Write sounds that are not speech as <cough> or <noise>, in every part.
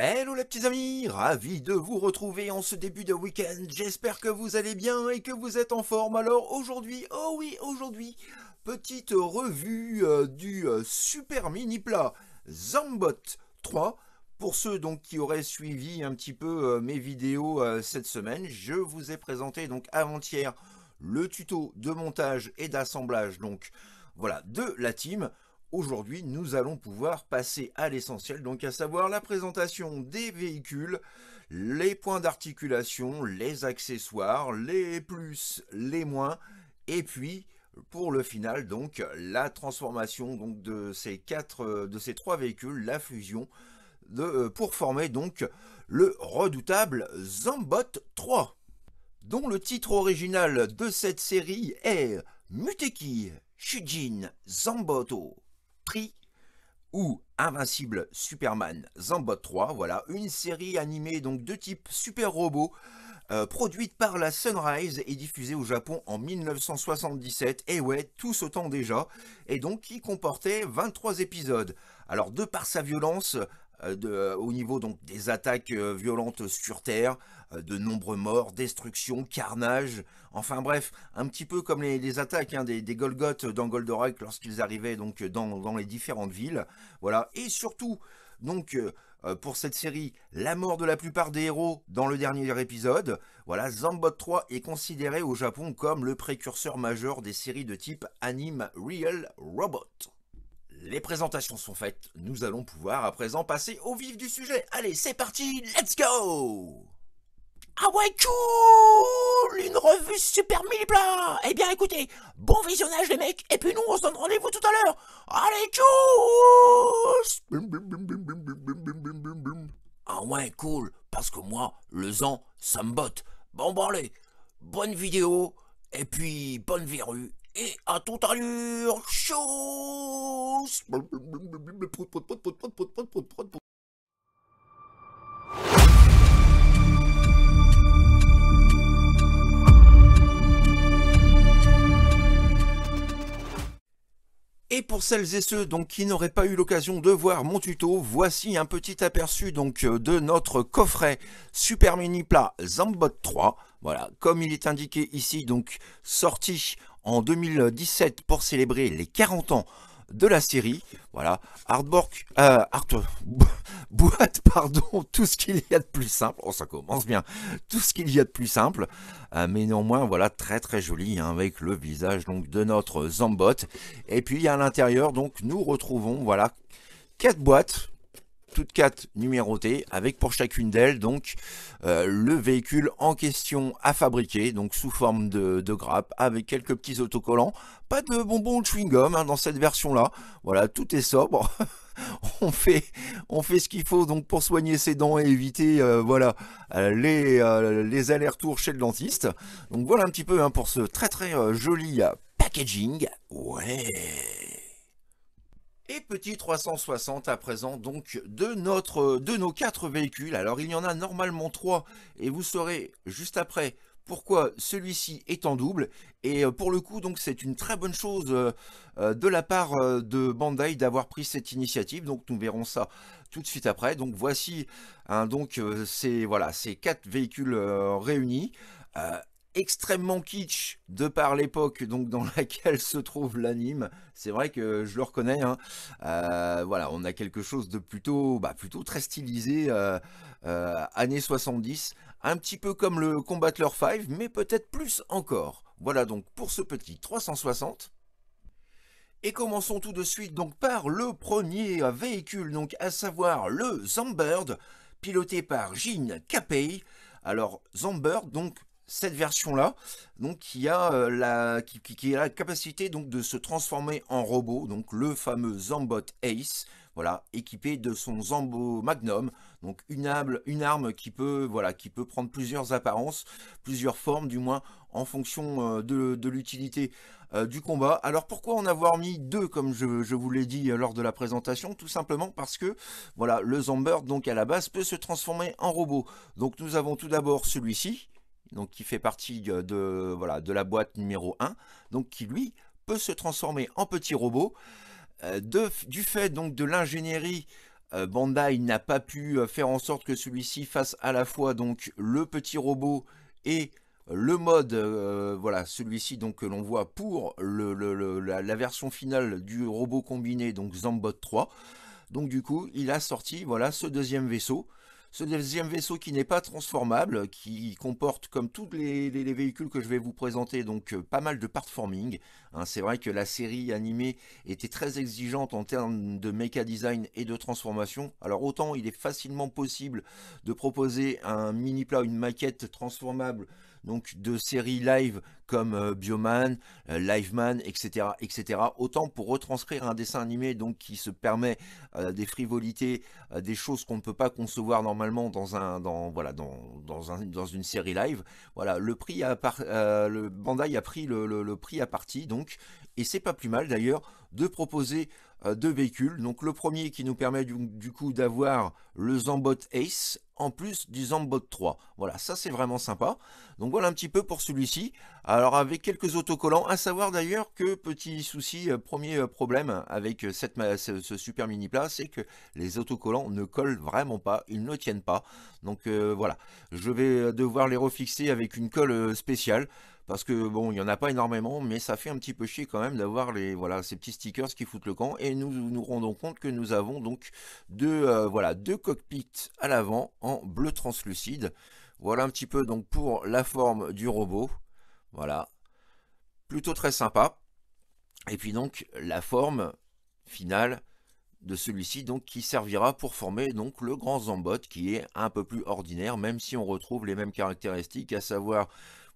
Hello les petits amis, ravi de vous retrouver en ce début de week-end, j'espère que vous allez bien et que vous êtes en forme. Alors aujourd'hui, oh oui aujourd'hui, petite revue euh, du euh, super mini plat Zambot 3. Pour ceux donc qui auraient suivi un petit peu euh, mes vidéos cette semaine, je vous ai présenté donc avant-hier le tuto de montage et d'assemblage donc voilà de la team. Aujourd'hui, nous allons pouvoir passer à l'essentiel, donc à savoir la présentation des véhicules, les points d'articulation, les accessoires, les plus, les moins, et puis pour le final donc la transformation donc de ces quatre euh, de ces trois véhicules, la fusion euh, pour former donc le redoutable Zambot 3 dont le titre original de cette série est Muteki Shujin Zamboto ou Invincible Superman Zambot 3, voilà, une série animée donc de type super robot euh, produite par la Sunrise et diffusée au Japon en 1977, et ouais, tout ce temps déjà, et donc qui comportait 23 épisodes. Alors de par sa violence, euh, euh, au niveau donc des attaques euh, violentes sur Terre, de nombreux morts, destruction, carnage, enfin bref, un petit peu comme les, attaques hein, des, des Golgoths dans Goldorak lorsqu'ils arrivaient donc dans, les différentes villes, voilà, et surtout donc pour cette série la mort de la plupart des héros dans le dernier épisode, voilà, Zambot 3 est considéré au Japon comme le précurseur majeur des séries de type anime Real Robot les présentations sont faites, nous allons pouvoir à présent passer au vif du sujet. Allez, c'est parti, let's go Ah ouais, cool Une revue super mille plat Eh bien écoutez, bon visionnage les mecs, et puis nous on se donne rendez-vous tout à l'heure Allez, cool! Ah ouais, cool, parce que moi, le zan, ça me botte. Bon, bon allez, bonne vidéo, et puis bonne verrue, et à toute allure, Et pour celles et ceux donc qui n'auraient pas eu l'occasion de voir mon tuto, voici un petit aperçu donc euh, de notre coffret Super Mini Plat Zambot 3. Voilà, comme il est indiqué ici, donc sorti en 2017 pour célébrer les 40 ans de la série. Voilà, hardbox, euh, Art, <laughs> boîte, pardon, <laughs> tout ce qu'il y a de plus simple. Oh, ça commence bien. Tout ce qu'il y a de plus simple. mais euh, mais néanmoins, voilà, très très joli, hein, avec le visage donc de notre Zambot. Et puis à l'intérieur, donc, nous retrouvons, voilà, quatre boîtes toutes quatre numérotées, avec pour chacune d'elles donc euh, le véhicule en question à fabriquer, donc sous forme de, grappe, avec quelques petits autocollants. Pas de bonbons chewing-gum hein, dans cette version-là. Voilà, tout est sobre. <laughs> on fait, on fait ce qu'il faut donc pour soigner ses dents et éviter euh, voilà euh, les, les allers-retours chez le dentiste. Donc voilà un petit peu hein, pour ce très très joli packaging. Ouais. Et petit 360 à présent donc de, notre, de nos quatre véhicules. Alors il y en a normalement trois et vous saurez juste après pourquoi celui-ci est en double. Et euh, pour le coup, donc c'est une très bonne chose euh, euh, de la part de Bandai d'avoir pris cette initiative. Donc nous verrons ça tout de suite après. Donc voici un hein, donc ces voilà ces quatre véhicules réunis extrêmement kitsch de par l'époque donc dans <laughs> laquelle se trouve l'anime. C'est vrai que je le reconnais. Hein. Euh, voilà, on a quelque chose de plutôt, bah, plutôt très stylisé euh, euh, années 70, un petit peu comme le Combatler 5, mais peut-être plus encore. Voilà donc pour ce petit 360. Et commençons tout de suite donc par le premier véhicule, donc à savoir le Zambird, piloté par Jean Capay, Alors Zambird, donc cette version là donc qui a euh, la qui, la capacité donc de se transformer en robot donc le fameux Zambot Ace voilà équipé de son zombo Magnum donc une arme une arme qui peut voilà qui peut prendre plusieurs apparences plusieurs formes du moins en fonction euh, de, l'utilité euh, du combat. Alors pourquoi en avoir mis deux comme je, vous l'ai dit lors de la présentation Tout simplement parce que voilà le Zambot donc à la base peut se transformer en robot. Donc nous avons tout d'abord celui-ci donc qui fait partie euh, de, voilà, de la boîte numéro 1, donc qui lui peut se transformer en petit robot. Euh, du fait donc de l'ingénierie, euh, Bandai n'a pas pu faire en sorte que celui-ci fasse à la fois donc le petit robot et le mode, voilà, celui-ci donc que l'on voit pour le, la, version finale du robot combiné, donc Zambot 3. Donc du coup, il a sorti voilà ce deuxième vaisseau ce deuxième vaisseau qui n'est pas transformable, qui comporte comme tous les, véhicules que je vais vous présenter, donc euh, pas mal de part forming. Hein. c'est vrai que la série animée était très exigeante en termes de méca design et de transformation. Alors autant il est facilement possible de proposer un mini plat, une maquette transformable donc de séries live comme euh, Bioman, euh, Liveman, etc., etc. Autant pour retranscrire un dessin animé donc qui se permet euh, des frivolités, des choses qu'on ne peut pas concevoir normalement dans un, dans voilà, dans, dans, un, dans une série live. Voilà, le prix a part, le Bandai a pris le, prix à partie donc, et c'est pas plus mal d'ailleurs de proposer euh, deux véhicules. Donc le premier qui nous permet du, coup d'avoir le Zambot Ace en plus du Zambot 3. Voilà, ça c'est vraiment sympa. Donc voilà un petit peu pour celui-ci. Alors avec quelques autocollants, à savoir d'ailleurs que petit souci, euh, premier euh, problème avec cette, ce, super mini plat, c'est que les autocollants ne collent vraiment pas, ils ne tiennent pas. Donc voilà, je vais devoir les refixer avec une colle spéciale. Parce que bon, il n'y en a pas énormément, mais ça fait un petit peu chier quand même d'avoir les voilà ces petits stickers qui foutent le camp. Et nous nous rendons compte que nous avons donc deux, euh, voilà, deux cockpits à l'avant en bleu translucide. Voilà un petit peu donc pour la forme du robot. Voilà. Plutôt très sympa. Et puis donc la forme finale de celui-ci donc qui servira pour former donc le grand Zambot qui est un peu plus ordinaire même si on retrouve les mêmes caractéristiques à savoir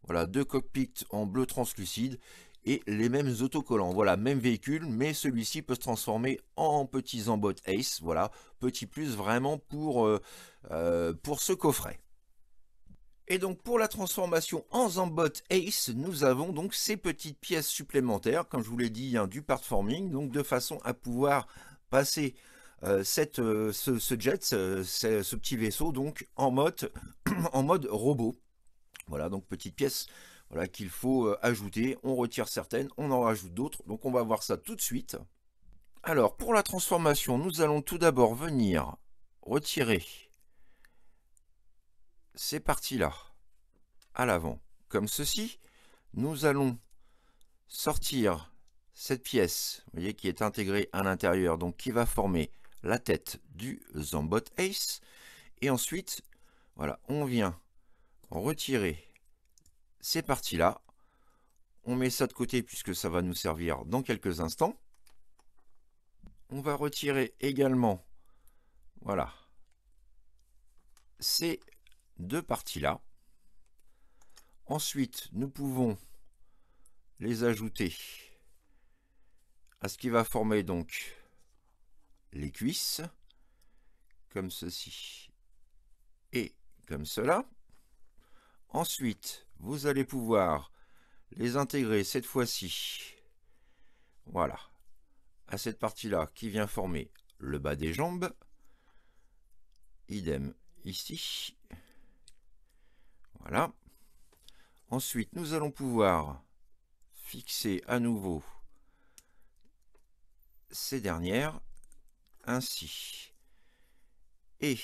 voilà, deux cockpits en bleu translucide et les mêmes autocollants. Voilà, même véhicule, mais celui-ci peut se transformer en petit Zambot Ace. Voilà, petit plus vraiment pour, euh, euh, pour ce coffret. Et donc pour la transformation en Zambot Ace, nous avons donc ces petites pièces supplémentaires, comme je vous l'ai dit, du partforming, donc de façon à pouvoir passer euh, cette, ce, jet, ce, ce, petit vaisseau, donc en mode, <clears throat> en mode robot. Voilà, donc petite pièce voilà, qu'il faut euh, ajouter. On retire certaines, on en rajoute d'autres. Donc on va voir ça tout de suite. Alors, pour la transformation, nous allons tout d'abord venir retirer ces parties-là à l'avant, comme ceci. Nous allons sortir cette pièce, vous voyez, qui est intégrée à l'intérieur, donc qui va former la tête du Zambot Ace. Et ensuite, voilà, on vient retirer ces parties-là. On met ça de côté puisque ça va nous servir dans quelques instants. On va retirer également, voilà, ces deux parties-là. Ensuite, nous pouvons les ajouter à ce qui va former donc les cuisses, comme ceci et comme cela. Ensuite, vous allez pouvoir les intégrer cette fois-ci, voilà, à cette partie-là qui vient former le bas des jambes. Idem ici. Voilà. Ensuite, nous allons pouvoir fixer à nouveau ces dernières ainsi. Et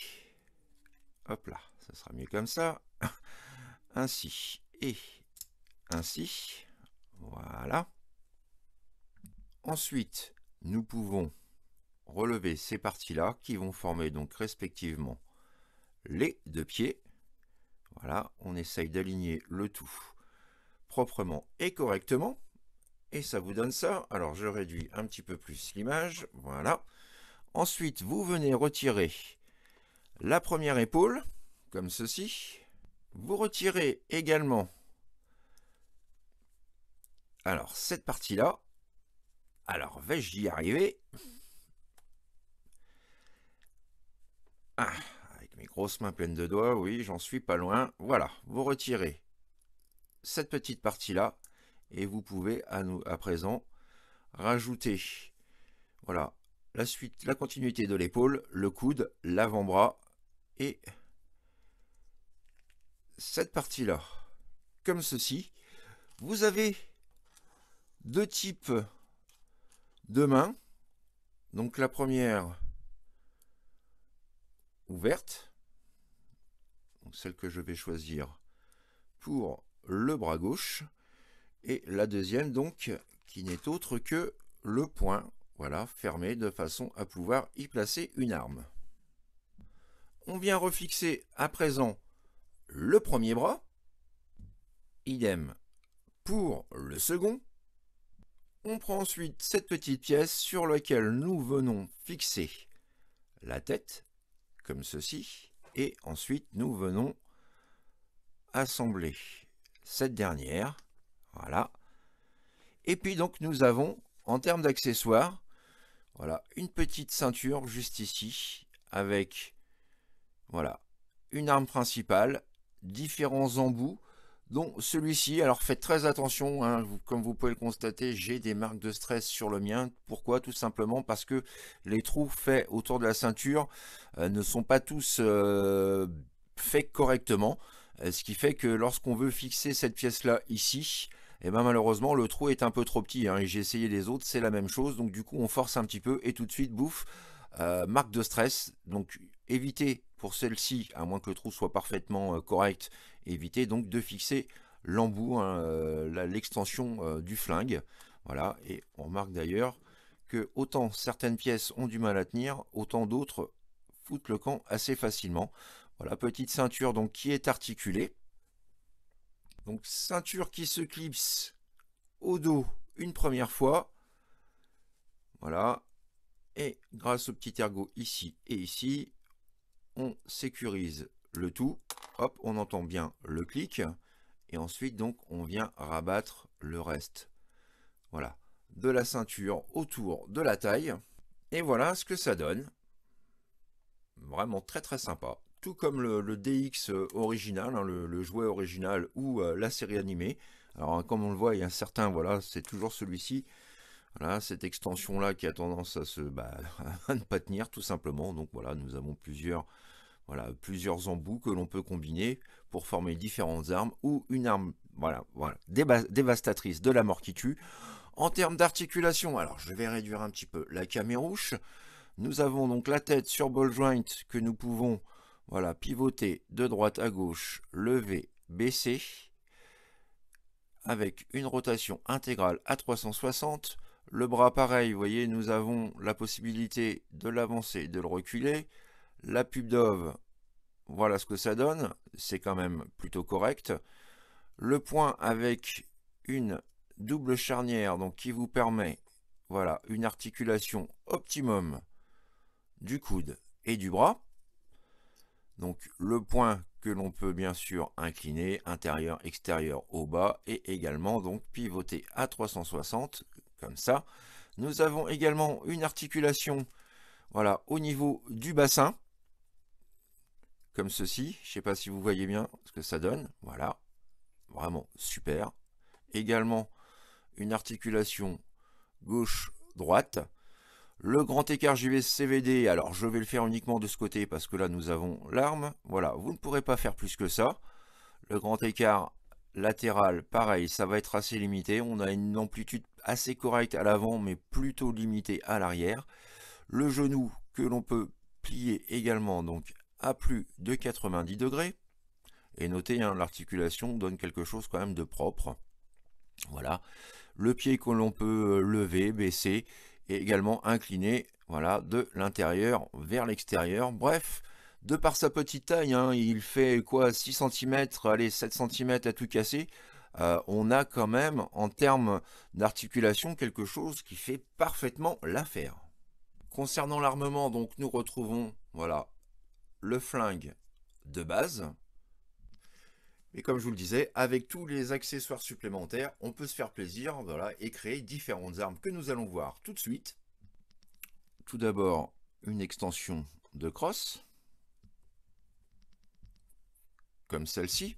hop là, ça sera mieux comme ça ainsi et ainsi. Voilà. Ensuite, nous pouvons relever ces parties-là qui vont former donc respectivement les deux pieds. Voilà, on essaye d'aligner le tout proprement et correctement. Et ça vous donne ça. Alors je réduis un petit peu plus l'image. Voilà. Ensuite, vous venez retirer la première épaule, comme ceci. Vous retirez également. Alors, cette partie-là. Alors, vais-je y arriver ah, Avec mes grosses mains pleines de doigts, oui, j'en suis pas loin. Voilà, vous retirez cette petite partie-là. Et vous pouvez à, nous, à présent rajouter voilà, la suite, la continuité de l'épaule, le coude, l'avant-bras et cette partie-là, comme ceci, vous avez deux types de mains. Donc la première ouverte, celle que je vais choisir pour le bras gauche, et la deuxième donc qui n'est autre que le point voilà, fermé de façon à pouvoir y placer une arme. On vient refixer à présent le premier bras. Idem pour le second. On prend ensuite cette petite pièce sur laquelle nous venons fixer la tête, comme ceci, et ensuite nous venons assembler cette dernière, voilà. Et puis donc nous avons, en termes d'accessoires, voilà, une petite ceinture juste ici, avec, voilà, une arme principale différents embouts, dont celui-ci. Alors faites très attention, hein, comme vous pouvez le constater, j'ai des marques de stress sur le mien. Pourquoi Tout simplement parce que les trous faits autour de la ceinture euh, ne sont pas tous euh, faits correctement. Euh, ce qui fait que lorsqu'on veut fixer cette pièce-là ici, et eh ben malheureusement le trou est un peu trop petit. Hein, et j'ai essayé les autres, c'est la même chose. Donc du coup on force un petit peu et tout de suite bouffe. marque de stress. Donc éviter pour celle-ci, à moins que le trou soit parfaitement euh, correct, éviter donc de fixer l'embout, hein, euh, l'extension euh, du flingue. Voilà, et on remarque d'ailleurs que autant certaines pièces ont du mal à tenir, autant d'autres foutent le camp assez facilement. Voilà, petite ceinture donc qui est articulée. Donc ceinture qui se clipse au dos une première fois. Voilà. Et grâce au petit ergot ici et ici, on sécurise le tout, hop, on entend bien le clic, et ensuite donc on vient rabattre le reste. Voilà, de la ceinture autour de la taille, et voilà ce que ça donne. Vraiment très très sympa. Tout comme le, DX original, hein, le, jouet original ou euh, la série animée. Alors hein, comme on le voit, il y a un certain, voilà, c'est toujours celui-ci cette extension-là qui a tendance à, se, bah, <laughs> ne pas tenir tout simplement. Donc voilà, nous avons plusieurs, voilà, plusieurs embouts que l'on peut combiner pour former différentes armes ou une arme voilà, dévastatrice de la mort qui tue. En termes d'articulation, alors je vais réduire un petit peu la camérouche. Nous avons donc la tête sur ball joint que nous pouvons voilà, pivoter de droite à gauche, lever, baisser, avec une rotation intégrale à 360 le bras pareil, vous voyez, nous avons la possibilité de l'avancer de le reculer. La pub d'ove, voilà ce que ça donne, c'est quand même plutôt correct. Le point avec une double charnière donc qui vous permet voilà, une articulation optimum du coude et du bras. Donc le point que l'on peut bien sûr incliner intérieur, extérieur, au bas et également donc pivoter à 360 comme ça. Nous avons également une articulation voilà, au niveau du bassin, comme ceci. Je ne sais pas si vous voyez bien ce que ça donne. Voilà, vraiment super. Également une articulation gauche-droite. Le grand écart JVCVD, alors je vais le faire uniquement de ce côté parce que là nous avons l'arme. Voilà, vous ne pourrez pas faire plus que ça. Le grand écart latéral, pareil, ça va être assez limité. On a une amplitude assez correct à l'avant mais plutôt limité à l'arrière. Le genou que l'on peut plier également donc à plus de 90 degrés. Et notez, hein, l'articulation donne quelque chose quand même de propre. Voilà. Le pied que l'on peut euh, lever, baisser et également incliner voilà, de l'intérieur vers l'extérieur. Bref, de par sa petite taille, hein, il fait quoi 6 cm, allez 7 cm à tout casser. Euh, on a quand même en termes d'articulation quelque chose qui fait parfaitement l'affaire. Concernant l'armement, donc nous retrouvons voilà le flingue de base. Et comme je vous le disais, avec tous les accessoires supplémentaires, on peut se faire plaisir et créer différentes armes que nous allons voir tout de suite. Tout d'abord, une extension de crosse, comme celle-ci,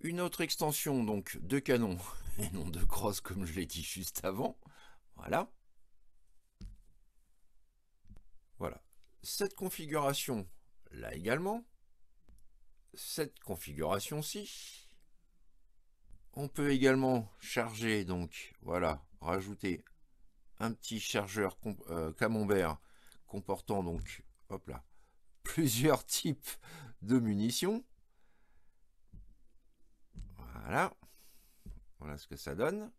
une autre extension, donc, de canon, <laughs> et non de crosse comme je l'ai dit juste avant. Voilà. Voilà. Cette configuration, là également. Cette configuration-ci. On peut également charger, donc, voilà, rajouter un petit chargeur euh, camembert comportant donc, hop là, <laughs> plusieurs types de munitions. Voilà. Voilà ce que ça donne.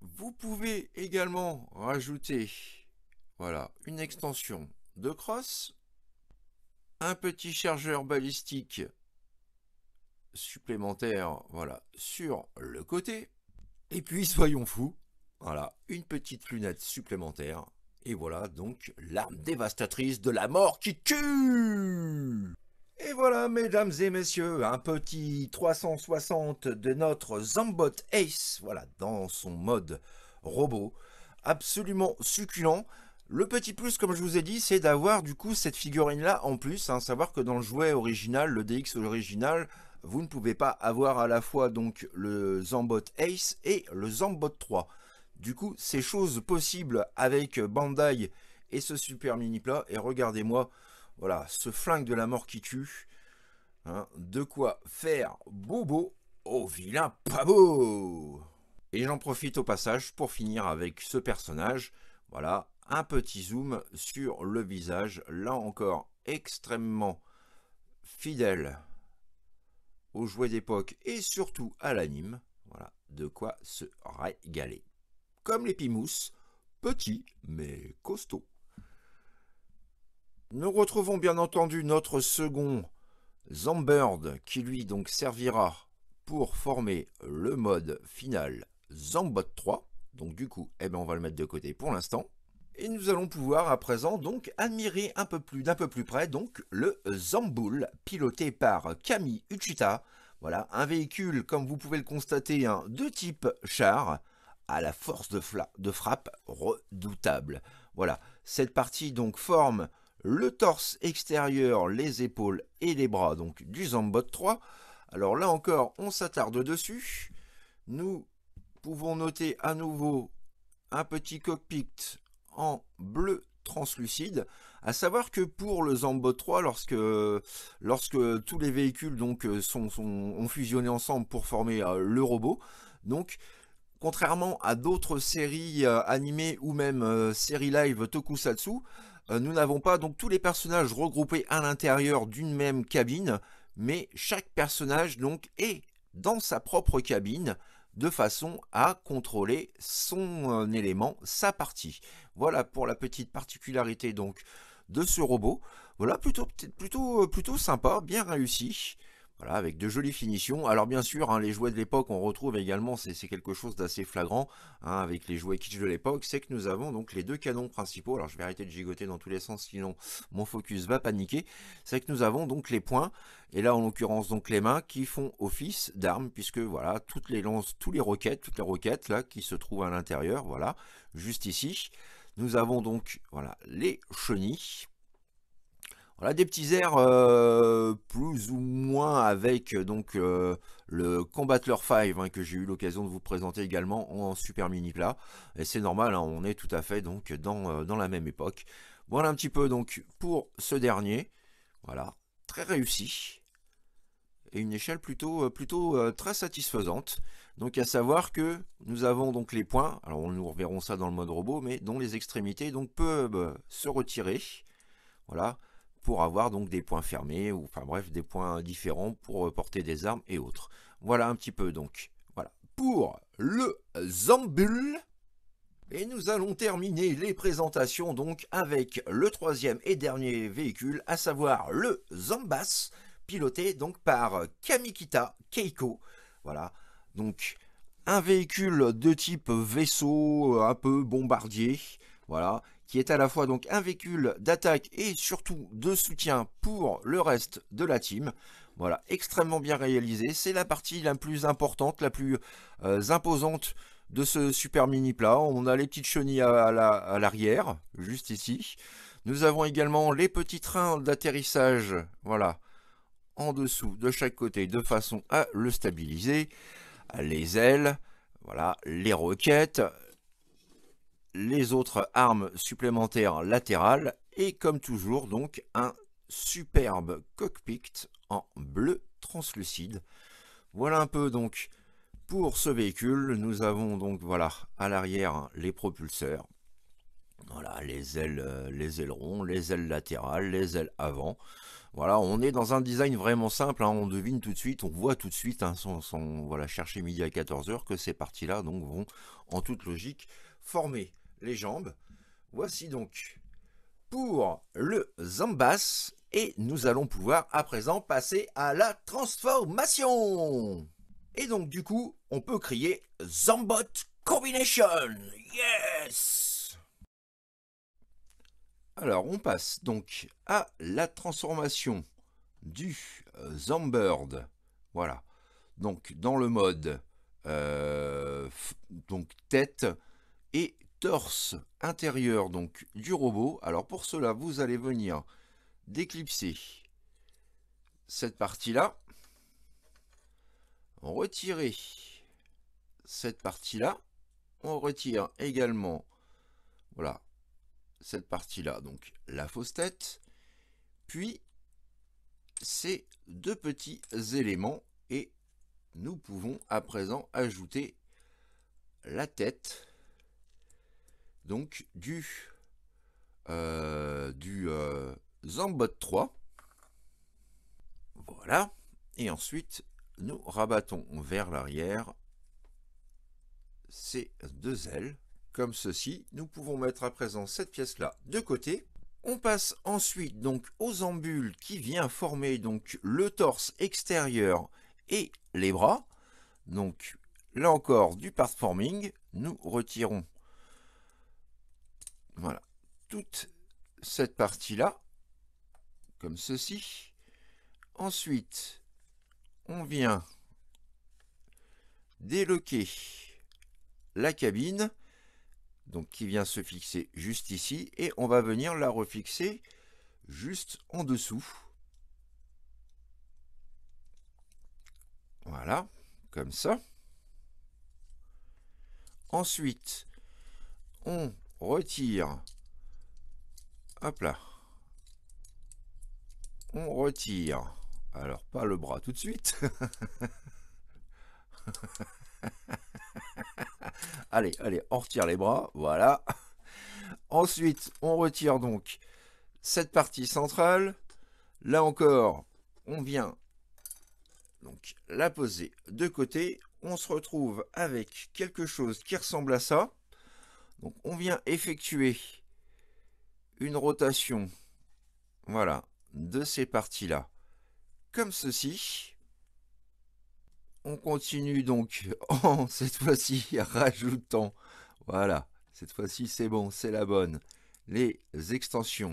Vous pouvez également rajouter voilà, une extension de crosse. un petit chargeur balistique supplémentaire voilà, sur le côté, et puis soyons fous, voilà, une petite lunette supplémentaire, et voilà donc l'arme dévastatrice de la mort qui tue et voilà, mesdames et messieurs, un petit 360 de notre Zambot Ace, voilà, dans son mode robot, absolument succulent. Le petit plus, comme je vous ai dit, c'est d'avoir du coup cette figurine-là en plus, hein, savoir que dans le jouet original, le DX original, vous ne pouvez pas avoir à la fois donc le Zambot Ace et le Zambot 3. Du coup, c'est chose possible avec Bandai et ce super mini plat. Et regardez-moi voilà, ce flingue de la mort qui tue. Hein, de quoi faire bobo au vilain pavot Et j'en profite au passage pour finir avec ce personnage. Voilà, un petit zoom sur le visage, là encore extrêmement fidèle aux jouets d'époque et surtout à l'anime. Voilà, de quoi se régaler. Comme les pimousses, petit mais costaud. Nous retrouvons bien entendu notre second Zambird qui lui donc servira pour former le mode final Zambot 3. Donc du coup, eh ben, on va le mettre de côté pour l'instant. Et nous allons pouvoir à présent donc admirer un peu plus d'un peu plus près donc le Zamboul piloté par Kami Uchita. Voilà, un véhicule comme vous pouvez le constater un hein, de type char à la force de, de frappe redoutable. Voilà, cette partie donc forme le torse extérieur, les épaules et les bras, donc du Zambot 3. Alors là encore, on s'attarde dessus. Nous pouvons noter à nouveau un petit cockpit en bleu translucide. À savoir que pour le Zambot 3, lorsque, tous les véhicules donc, sont, ont fusionné ensemble pour former euh, le robot, donc contrairement à d'autres séries euh, animées ou même euh, séries live tokusatsu, euh, nous n'avons pas donc tous les personnages regroupés à l'intérieur d'une même cabine, mais chaque personnage donc est dans sa propre cabine de façon à contrôler son euh, élément, sa partie. Voilà pour la petite particularité donc de ce robot. Voilà plutôt plutôt euh, plutôt sympa, bien réussi. Voilà, avec de jolies finitions. Alors bien sûr, hein, les jouets de l'époque, on retrouve également, c'est quelque chose d'assez flagrant hein, avec les jouets kitsch de l'époque, c'est que nous avons donc les deux canons principaux. Alors je vais arrêter de gigoter dans tous les sens, sinon mon focus va paniquer. C'est que nous avons donc les points, et là en l'occurrence donc les mains, qui font office d'armes, puisque voilà, toutes les lances, tous les roquettes, toutes les roquettes là qui se trouvent à l'intérieur, voilà, juste ici. Nous avons donc voilà les chenilles voilà des petits airs euh, plus ou moins avec euh, donc euh, le Combatler 5 hein, que j'ai eu l'occasion de vous présenter également en super mini plat. Et c'est normal, hein, on est tout à fait donc dans, la même époque. Voilà un petit peu donc pour ce dernier. Voilà, très réussi. Et une échelle plutôt, plutôt très satisfaisante. Donc à savoir que nous avons donc les points, alors on nous reverrons ça dans le mode robot, mais dont les extrémités donc peuvent se retirer. Voilà, pour avoir donc des points fermés ou enfin bref des points différents pour euh, porter des armes et autres. Voilà un petit peu donc. Voilà pour le Zambul. Et nous allons terminer les présentations donc avec le troisième et dernier véhicule, à savoir le Zambas, piloté donc par Kamikita Keiko. Voilà, donc un véhicule de type vaisseau euh, un peu bombardier, voilà, qui est à la fois donc un véhicule d'attaque et surtout de soutien pour le reste de la team. Voilà, extrêmement bien réalisé. C'est la partie la plus importante, la plus euh, imposante de ce super mini plat. On a les petites chenilles à, l'arrière, juste ici. Nous avons également les petits trains d'atterrissage, voilà, en dessous de chaque côté, de façon à le stabiliser. Les ailes, voilà, les roquettes, les autres armes supplémentaires latérales et comme toujours donc un superbe cockpit en bleu translucide. Voilà un peu donc pour ce véhicule. Nous avons donc voilà à l'arrière les propulseurs, voilà les ailes, euh, les ailerons, les ailes latérales, les ailes avant. Voilà, on est dans un design vraiment simple, hein. on devine tout de suite, on voit tout de suite, hein, sans, voilà, chercher midi à 14h, que ces parties-là donc vont en toute logique former les jambes. Voici donc pour le Zambas et nous allons pouvoir à présent passer à la transformation. Et donc du coup, on peut crier Zambot Combination. Yes Alors, on passe donc à la transformation du euh, Zambird. Voilà. Donc dans le mode euh, donc tête et torse intérieur donc du robot. Alors pour cela, vous allez venir déclipser cette partie-là, retirer cette partie-là, on retire également voilà cette partie-là, donc la fausse tête, puis ces deux petits éléments et nous pouvons à présent ajouter la tête donc du, euh, du euh, Zambot 3. Voilà. Et ensuite, nous rabattons vers l'arrière ces deux ailes, comme ceci. Nous pouvons mettre à présent cette pièce-là de côté. On passe ensuite donc aux ambules qui vient former donc le torse extérieur et les bras. Donc là encore du part forming, nous retirons voilà. Toute cette partie-là, comme ceci. Ensuite, on vient déloquer la cabine, donc qui vient se fixer juste ici, et on va venir la refixer juste en dessous. Voilà, comme ça. Ensuite, on retire. Hop là. On retire. Alors, pas le bras tout de suite. <laughs> allez, allez, on retire les bras. Voilà. Ensuite, on retire donc cette partie centrale. Là encore, on vient donc la poser de côté. On se retrouve avec quelque chose qui ressemble à ça. Donc on vient effectuer une rotation, voilà, de ces parties-là, comme ceci. On continue donc <laughs> en, cette fois-ci, rajoutant, voilà, cette fois-ci c'est bon, c'est la bonne, les extensions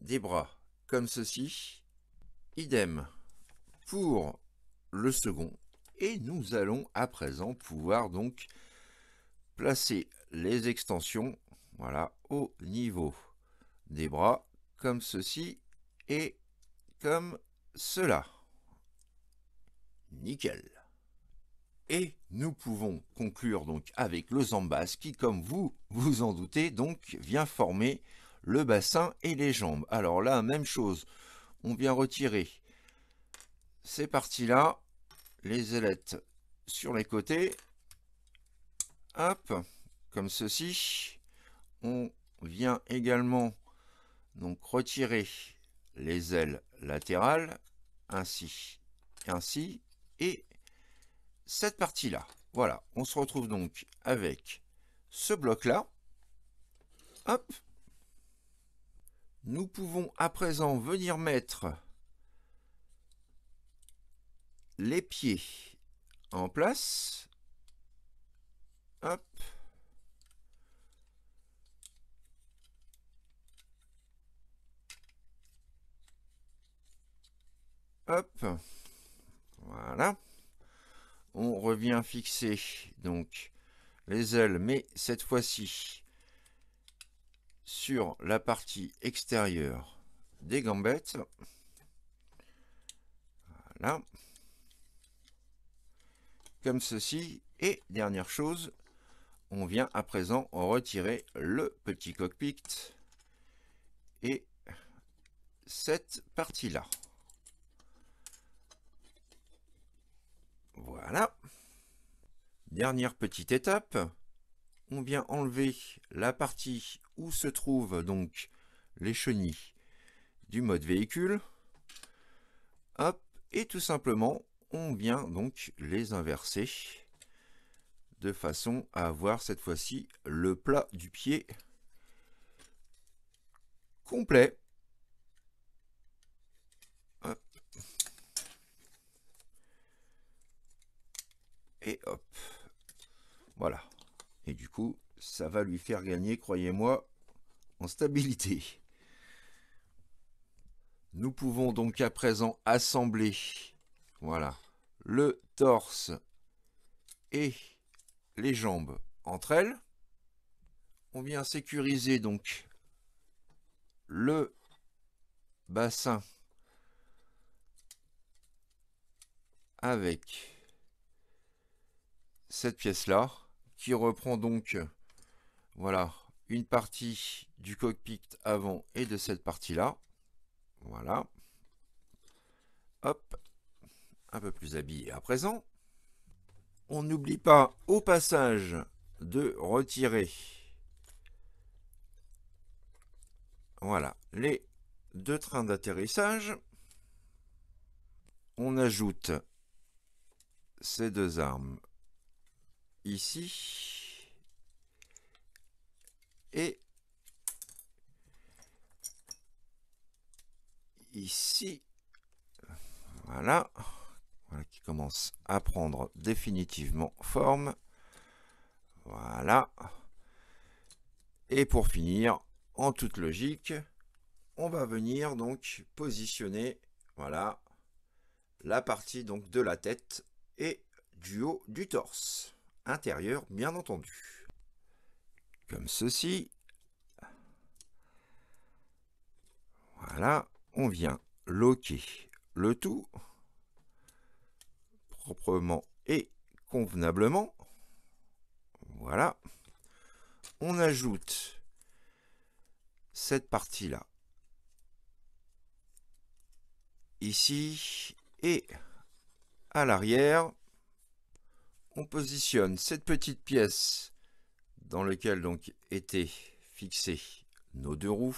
des bras, comme ceci. Idem pour le second. Et nous allons à présent pouvoir donc placer les extensions, voilà, au niveau des bras, comme ceci et comme cela. Nickel. Et nous pouvons conclure donc avec le Zambas qui, comme vous vous en doutez, donc vient former le bassin et les jambes. Alors là, même chose, on vient retirer ces parties-là, les ailettes sur les côtés, hop, comme ceci. On vient également donc retirer les ailes latérales, ainsi, ainsi, et cette partie-là. Voilà, on se retrouve donc avec ce bloc-là. Hop Nous pouvons à présent venir mettre les pieds en place. Hop Hop, voilà. On revient fixer donc les ailes, mais cette fois-ci sur la partie extérieure des gambettes. Voilà. Comme ceci. Et dernière chose, on vient à présent retirer le petit cockpit et cette partie-là. Voilà. Dernière petite étape, on vient enlever la partie où se trouvent donc les chenilles du mode véhicule. Hop, et tout simplement, on vient donc les inverser de façon à avoir cette fois-ci le plat du pied complet. et hop. Voilà. Et du coup, ça va lui faire gagner, croyez-moi, en stabilité. Nous pouvons donc à présent assembler, voilà, le torse et les jambes entre elles. On vient sécuriser donc le bassin avec cette pièce-là, qui reprend donc, voilà, une partie du cockpit avant et de cette partie-là. Voilà. Hop, un peu plus habillé à présent. On n'oublie pas au passage de retirer voilà, les deux trains d'atterrissage. On ajoute ces deux armes ici. Et ici. Voilà. qui commence à prendre définitivement forme. Voilà. Et pour finir, en toute logique, on va venir donc positionner, voilà, la partie donc de la tête et du haut du torse intérieur bien entendu. Comme ceci. Voilà, on vient loquer le tout proprement et convenablement. Voilà. On ajoute cette partie-là ici et à l'arrière on positionne cette petite pièce dans laquelle donc étaient fixés nos deux roues.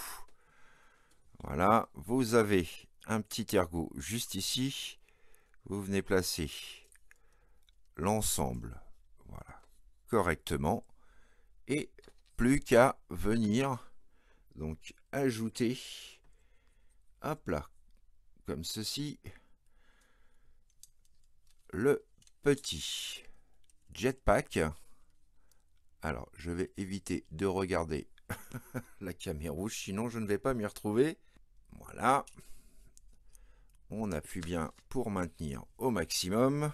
Voilà, vous avez un petit ergot juste ici. Vous venez placer l'ensemble voilà, correctement. Et plus qu'à venir donc ajouter, un plat comme ceci, le petit. Jetpack. Alors, je vais éviter de regarder <laughs> la caméra rouge, sinon je ne vais pas m'y retrouver. Voilà. On appuie bien pour maintenir au maximum.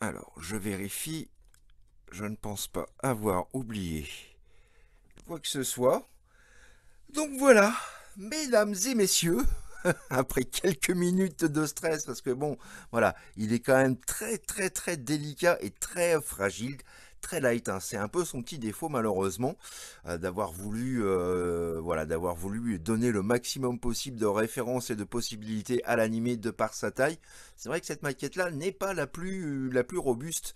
Alors, je vérifie. Je ne pense pas avoir oublié quoi que ce soit. Donc voilà, mesdames et messieurs, <laughs> après quelques minutes de stress, parce que bon, voilà, il est quand même très très très délicat et très fragile, très light. Hein. C'est un peu son petit défaut malheureusement euh, d'avoir voulu, euh, voilà, d'avoir voulu donner le maximum possible de références et de possibilités à l'animé de par sa taille. C'est vrai que cette maquette là n'est pas la plus la plus robuste.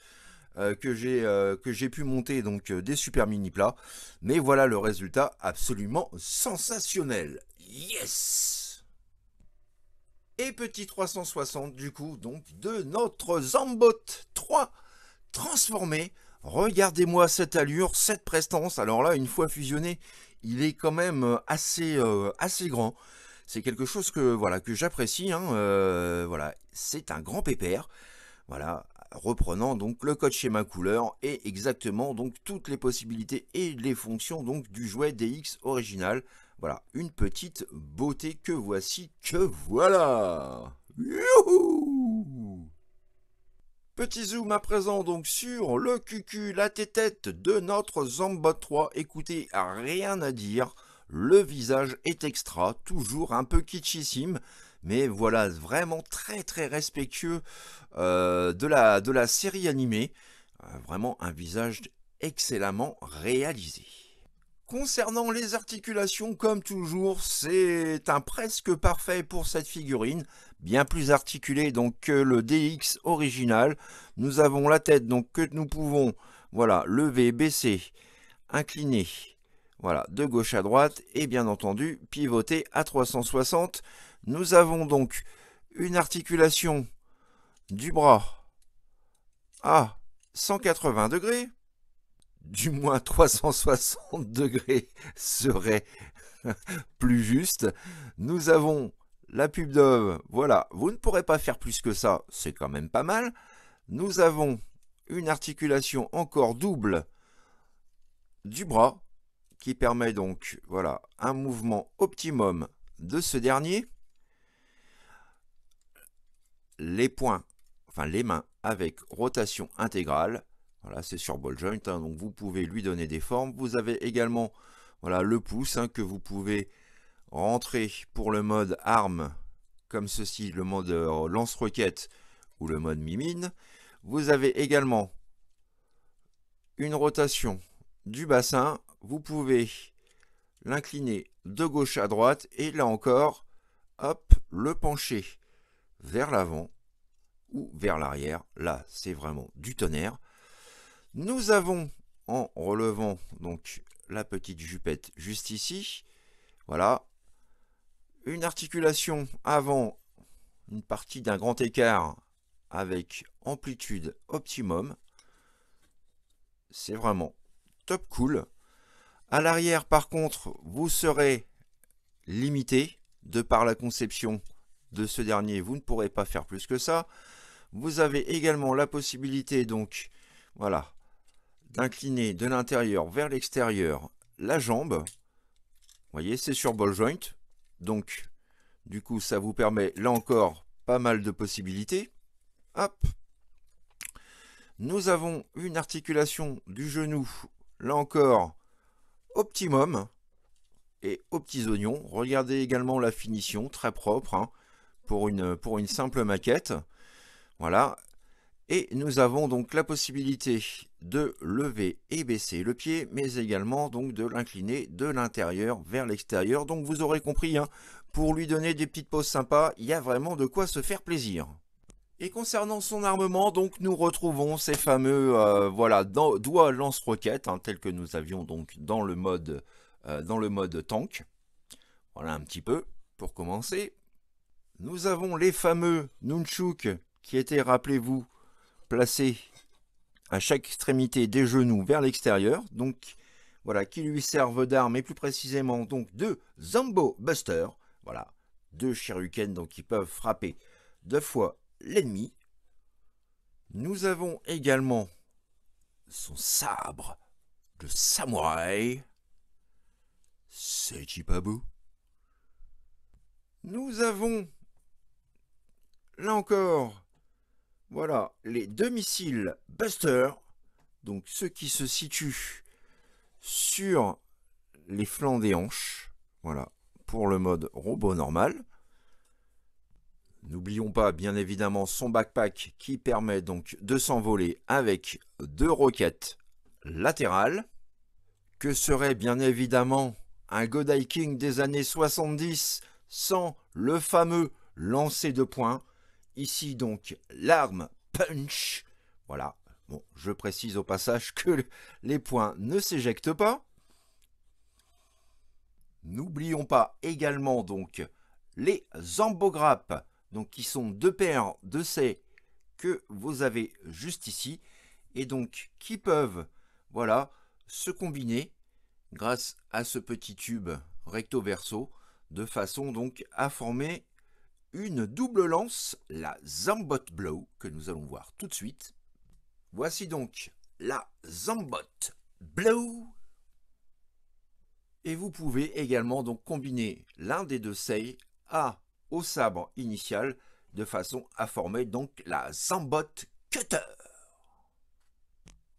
Euh, que j'ai que j'ai pu monter donc des super mini plats mais voilà le résultat absolument sensationnel yes et petit 360 du coup donc de notre Zambot 3 transformé. Regardez-moi cette allure, cette prestance. Alors là, une fois fusionné, il est quand même euh, assez, euh, assez grand. C'est quelque chose que voilà que j'apprécie. Hein. Euh, voilà, c'est un grand pépère. Voilà, reprenant donc le code schéma couleur et exactement donc toutes les possibilités et les fonctions donc du jouet DX original voilà, une petite beauté que voici, que voilà Youhou Petit zoom à présent donc sur le cucu, la tête de notre Zambot 3. Écoutez, rien à dire, le visage est extra, toujours un peu kitschissime, mais voilà, vraiment très très respectueux euh, de, la, de la série animée. Euh, vraiment un visage excellemment réalisé. Concernant les articulations, comme toujours, c'est un presque parfait pour cette figurine, bien plus articulée donc que le DX original. Nous avons la tête donc que nous pouvons voilà, lever, baisser, incliner, voilà, de gauche à droite et bien entendu pivoter à 360. Nous avons donc une articulation du bras à 180 degrés du moins 360 degrés serait plus juste. Nous avons la pub d'oeuvre. voilà, vous ne pourrez pas faire plus que ça, c'est quand même pas mal. Nous avons une articulation encore double du bras qui permet donc voilà un mouvement optimum de ce dernier. Les poings, enfin les mains avec rotation intégrale voilà, c'est sur ball joint, hein, donc vous pouvez lui donner des formes. Vous avez également voilà, le pouce hein, que vous pouvez rentrer pour le mode arme, comme ceci, le mode euh, lance-roquette ou le mode mimine. Vous avez également une rotation du bassin. Vous pouvez l'incliner de gauche à droite et là encore, hop, le pencher vers l'avant ou vers l'arrière. Là, c'est vraiment du tonnerre. Nous avons, en relevant donc la petite jupette juste ici, voilà, une articulation avant une partie d'un grand écart avec amplitude optimum. C'est vraiment top cool. À l'arrière, par contre, vous serez limité. De par la conception de ce dernier, vous ne pourrez pas faire plus que ça. Vous avez également la possibilité, donc, voilà, d'incliner de l'intérieur vers l'extérieur la jambe. Vous voyez, c'est sur ball joint. Donc, du coup, ça vous permet, là encore, pas mal de possibilités. Hop Nous avons une articulation du genou, là encore, optimum et aux petits oignons. Regardez également la finition, très propre, hein, pour, une, pour une simple maquette. Voilà. Et nous avons donc la possibilité de lever et baisser le pied, mais également donc de l'incliner de l'intérieur vers l'extérieur. Donc vous aurez compris, hein, pour lui donner des petites pauses sympas, il y a vraiment de quoi se faire plaisir. Et concernant son armement, donc nous retrouvons ces fameux euh, voilà doigts lance-roquettes, hein, tels que nous avions donc dans le mode euh, dans le mode tank. Voilà un petit peu pour commencer. Nous avons les fameux nunchuk qui étaient, rappelez-vous, placés à chaque extrémité des genoux vers l'extérieur, donc voilà, qui lui servent d'armes et plus précisément donc de Zambo Buster, voilà, deux shurikens donc qui peuvent frapper deux fois l'ennemi. Nous avons également son sabre de samouraï, chipabou Nous avons, là encore, voilà, les deux missiles Buster, donc ceux qui se situent sur les flancs des hanches, voilà, pour le mode robot normal. N'oublions pas bien évidemment son backpack qui permet donc de s'envoler avec deux roquettes latérales. Que serait bien évidemment un Godai King des années 70 sans le fameux lancer de poing Ici donc l'arme punch. Voilà. Bon, je précise au passage que les points ne s'éjectent pas. N'oublions pas également donc les embograppes, donc qui sont deux paires de ces que vous avez juste ici, et donc qui peuvent, voilà, se combiner grâce à ce petit tube recto-verso, de façon donc à former une double lance, la Zambot Blow, que nous allons voir tout de suite. Voici donc la Zambot Blow. Et vous pouvez également donc combiner l'un des deux seils à au sabre initial de façon à former donc la Zambot Cutter.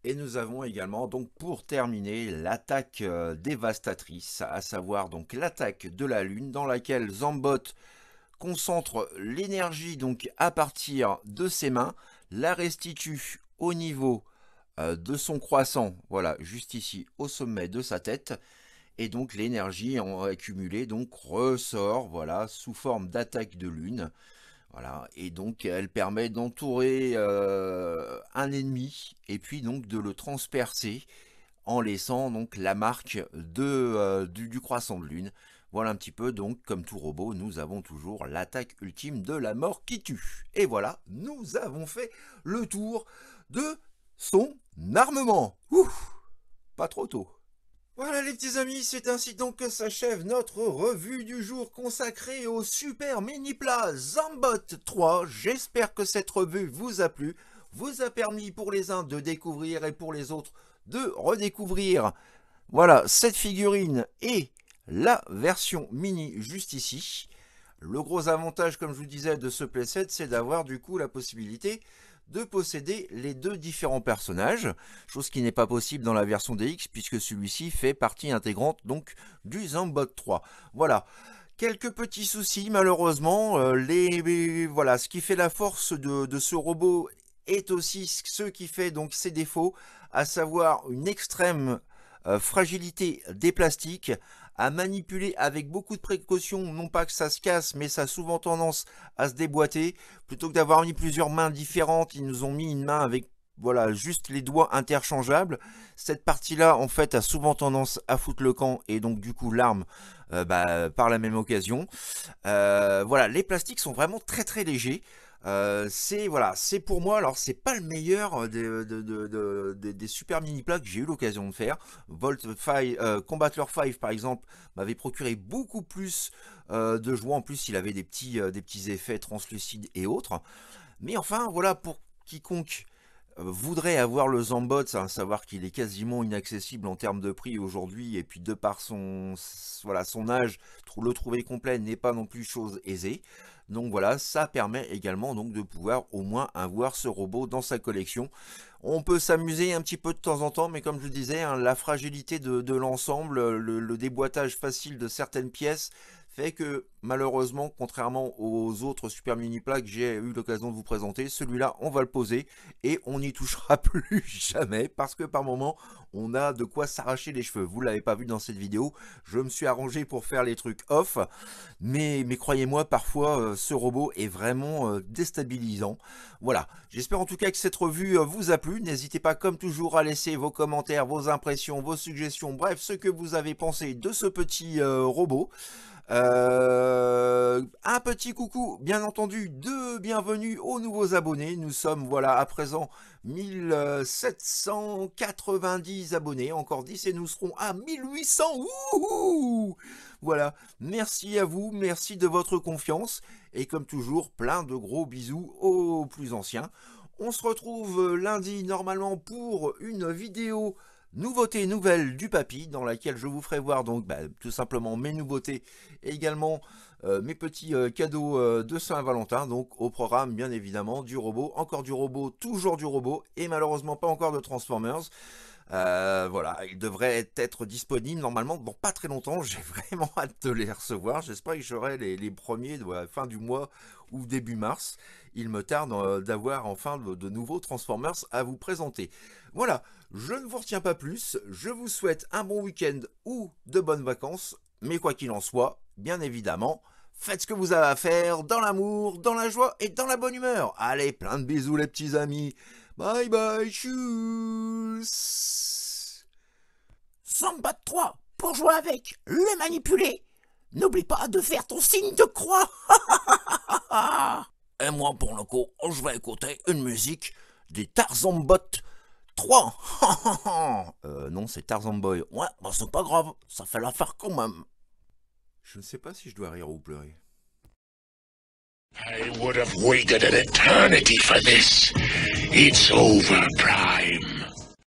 Et nous avons également donc pour terminer l'attaque euh, dévastatrice, à savoir donc l'attaque de la lune dans laquelle Zambot concentre l'énergie donc à partir de ses mains, la restitue au niveau euh, de son croissant, voilà, juste ici au sommet de sa tête, et donc l'énergie accumulée donc ressort, voilà, sous forme d'attaque de lune, voilà, et donc elle permet d'entourer euh, un ennemi et puis donc de le transpercer en laissant donc la marque de, euh, du croissant de lune. Voilà un petit peu, donc, comme tout robot, nous avons toujours l'attaque ultime de la mort qui tue. Et voilà, nous avons fait le tour de son armement. Ouf, pas trop tôt. Voilà les petits amis, c'est ainsi donc que s'achève notre revue du jour consacrée au super mini plat Zambot 3. J'espère que cette revue vous a plu, vous a permis pour les uns de découvrir et pour les autres de redécouvrir. Voilà, cette figurine et la version mini juste ici. Le gros avantage, comme je vous disais, de ce playset, c'est d'avoir du coup la possibilité de posséder les deux différents personnages, chose qui n'est pas possible dans la version DX puisque celui-ci fait partie intégrante donc du Zambot 3. Voilà. Quelques petits soucis malheureusement, euh, les, voilà, ce qui fait la force de, ce robot est aussi ce qui fait donc ses défauts, à savoir une extrême euh, fragilité des plastiques, à manipuler avec beaucoup de précaution, non pas que ça se casse, mais ça a souvent tendance à se déboîter. Plutôt que d'avoir mis plusieurs mains différentes, ils nous ont mis une main avec voilà, juste les doigts interchangeables. Cette partie-là, en fait, a souvent tendance à foutre le camp et donc du coup l'arme euh, bah, par la même occasion. Euh, voilà, les plastiques sont vraiment très très légers. Euh, c'est voilà, c'est pour moi. Alors c'est pas le meilleur euh, euh, des, des super mini plats que j'ai eu l'occasion de faire. Volt Combatler 5 par exemple m'avait procuré beaucoup plus de joie. En plus, il avait des petits, des petits effets translucides et autres. Mais enfin, voilà pour quiconque voudrait avoir le Zambot, à savoir qu'il est quasiment inaccessible en termes de prix aujourd'hui, et puis de par son, voilà, son âge, le trouver complet n'est pas non plus chose aisée. Donc voilà, ça permet également donc de pouvoir au moins avoir ce robot dans sa collection. On peut s'amuser un petit peu de temps en temps, mais comme je le disais, hein, la fragilité de, l'ensemble, le déboîtage facile de certaines pièces, fait que malheureusement, contrairement aux autres super mini plats que j'ai eu l'occasion de vous présenter, celui-là, on va le poser et on n'y touchera <laughs> plus jamais parce que par moment, on a de quoi s'arracher les cheveux. Vous l'avez pas vu dans cette vidéo, je me suis arrangé pour faire les trucs off, mais, mais croyez-moi, parfois, euh, ce robot est vraiment euh, déstabilisant. Voilà, j'espère en tout cas que cette revue euh, vous a plu. N'hésitez pas, comme toujours, à laisser vos commentaires, vos impressions, vos suggestions, bref, ce que vous avez pensé de ce petit robot. Euh, un petit coucou, bien entendu, de bienvenue aux nouveaux abonnés. Nous sommes, voilà, à présent 1790 abonnés, encore 10 et nous serons à 1800. voilà, merci à vous, merci de votre confiance et comme toujours, plein de gros bisous aux plus anciens. On se retrouve euh, lundi normalement pour une vidéo Nouveauté nouvelle du papy dans laquelle je vous ferai voir donc bah, tout simplement mes nouveautés et également euh, mes petits euh, cadeaux euh, de Saint-Valentin donc au programme bien évidemment du robot, encore du robot, toujours du robot et malheureusement pas encore de Transformers. voilà, il devrait être disponible normalement dans pas très longtemps. <laughs> J'ai vraiment hâte de les recevoir. J'espère que j'aurai les, premiers de la fin du mois ou début mars. Il me tarde d'avoir enfin de, de nouveaux Transformers à vous présenter. Voilà, je ne vous retiens pas plus, je vous souhaite un bon week-end ou de bonnes vacances, mais quoi qu'il en soit, bien évidemment, faites ce que vous avez à faire dans l'amour, dans la joie et dans la bonne humeur. Allez, plein de bisous les petits amis. Bye bye, tchuss Samba 3 pour jouer avec, les manipuler. N'oublie pas de faire ton signe de croix. <laughs> et moi, pour le coup, je vais écouter une musique des Tarzan 3 <laughs> euh, Non, c'est Tarzan Boy. Ouais, bah c'est pas grave, ça fait l'affaire quand même. Je ne sais pas si je dois rire ou pleurer. I would have waited an eternity for this. It's over, Prime.